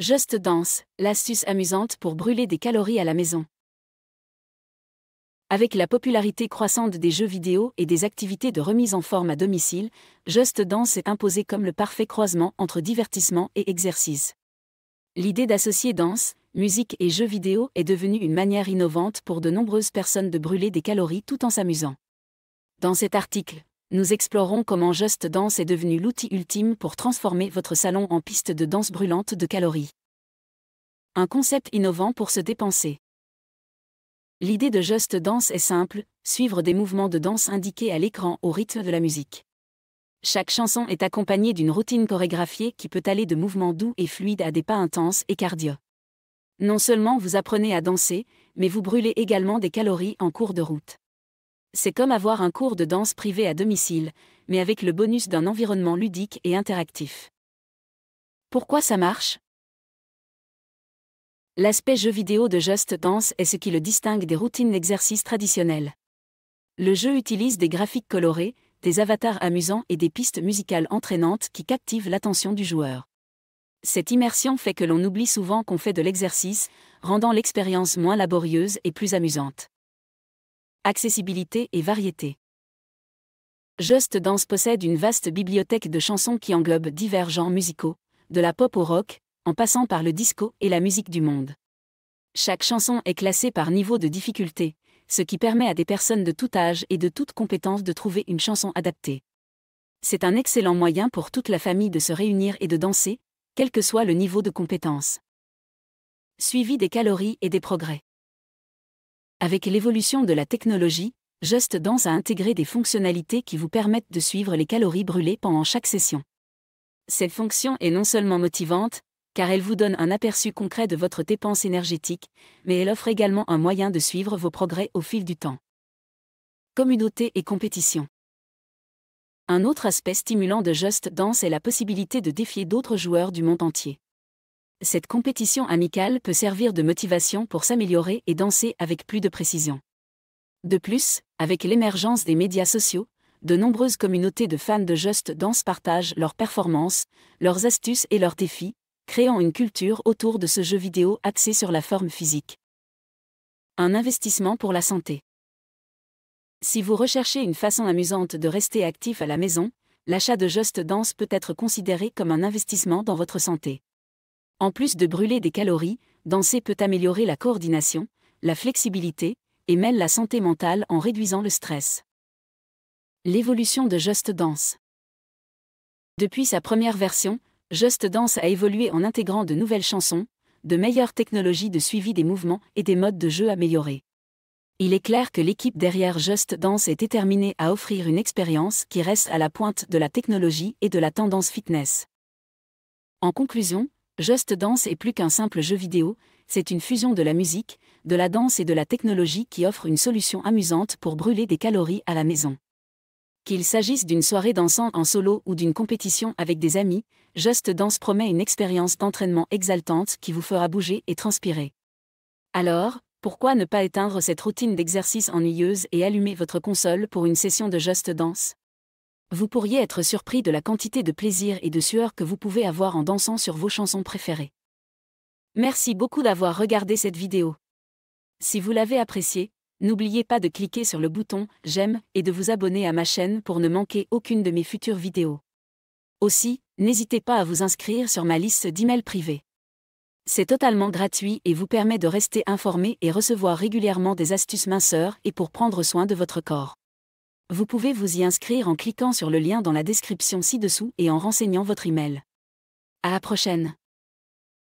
Just Dance, l'astuce amusante pour brûler des calories à la maison. Avec la popularité croissante des jeux vidéo et des activités de remise en forme à domicile, Just Dance est imposé comme le parfait croisement entre divertissement et exercice. L'idée d'associer danse, musique et jeux vidéo est devenue une manière innovante pour de nombreuses personnes de brûler des calories tout en s'amusant. Dans cet article, nous explorons comment Just Dance est devenu l'outil ultime pour transformer votre salon en piste de danse brûlante de calories. Un concept innovant pour se dépenser. L'idée de Just Dance est simple, suivre des mouvements de danse indiqués à l'écran au rythme de la musique. Chaque chanson est accompagnée d'une routine chorégraphiée qui peut aller de mouvements doux et fluides à des pas intenses et cardio. Non seulement vous apprenez à danser, mais vous brûlez également des calories en cours de route. C'est comme avoir un cours de danse privé à domicile, mais avec le bonus d'un environnement ludique et interactif. Pourquoi ça marche L'aspect jeu vidéo de Just Dance est ce qui le distingue des routines d'exercice traditionnelles. Le jeu utilise des graphiques colorés, des avatars amusants et des pistes musicales entraînantes qui captivent l'attention du joueur. Cette immersion fait que l'on oublie souvent qu'on fait de l'exercice, rendant l'expérience moins laborieuse et plus amusante accessibilité et variété. Just Dance possède une vaste bibliothèque de chansons qui englobe divers genres musicaux, de la pop au rock, en passant par le disco et la musique du monde. Chaque chanson est classée par niveau de difficulté, ce qui permet à des personnes de tout âge et de toute compétence de trouver une chanson adaptée. C'est un excellent moyen pour toute la famille de se réunir et de danser, quel que soit le niveau de compétence. Suivi des calories et des progrès. Avec l'évolution de la technologie, Just Dance a intégré des fonctionnalités qui vous permettent de suivre les calories brûlées pendant chaque session. Cette fonction est non seulement motivante, car elle vous donne un aperçu concret de votre dépense énergétique, mais elle offre également un moyen de suivre vos progrès au fil du temps. Communauté et compétition. Un autre aspect stimulant de Just Dance est la possibilité de défier d'autres joueurs du monde entier. Cette compétition amicale peut servir de motivation pour s'améliorer et danser avec plus de précision. De plus, avec l'émergence des médias sociaux, de nombreuses communautés de fans de Just Dance partagent leurs performances, leurs astuces et leurs défis, créant une culture autour de ce jeu vidéo axé sur la forme physique. Un investissement pour la santé. Si vous recherchez une façon amusante de rester actif à la maison, l'achat de Just Dance peut être considéré comme un investissement dans votre santé. En plus de brûler des calories, danser peut améliorer la coordination, la flexibilité, et même la santé mentale en réduisant le stress. L'évolution de Just Dance Depuis sa première version, Just Dance a évolué en intégrant de nouvelles chansons, de meilleures technologies de suivi des mouvements et des modes de jeu améliorés. Il est clair que l'équipe derrière Just Dance est déterminée à offrir une expérience qui reste à la pointe de la technologie et de la tendance fitness. En conclusion, Just Dance est plus qu'un simple jeu vidéo, c'est une fusion de la musique, de la danse et de la technologie qui offre une solution amusante pour brûler des calories à la maison. Qu'il s'agisse d'une soirée dansant en solo ou d'une compétition avec des amis, Just Dance promet une expérience d'entraînement exaltante qui vous fera bouger et transpirer. Alors, pourquoi ne pas éteindre cette routine d'exercice ennuyeuse et allumer votre console pour une session de Just Dance vous pourriez être surpris de la quantité de plaisir et de sueur que vous pouvez avoir en dansant sur vos chansons préférées. Merci beaucoup d'avoir regardé cette vidéo. Si vous l'avez appréciée, n'oubliez pas de cliquer sur le bouton J'aime et de vous abonner à ma chaîne pour ne manquer aucune de mes futures vidéos. Aussi, n'hésitez pas à vous inscrire sur ma liste d'emails privés. C'est totalement gratuit et vous permet de rester informé et recevoir régulièrement des astuces minceurs et pour prendre soin de votre corps vous pouvez vous y inscrire en cliquant sur le lien dans la description ci-dessous et en renseignant votre email. À la prochaine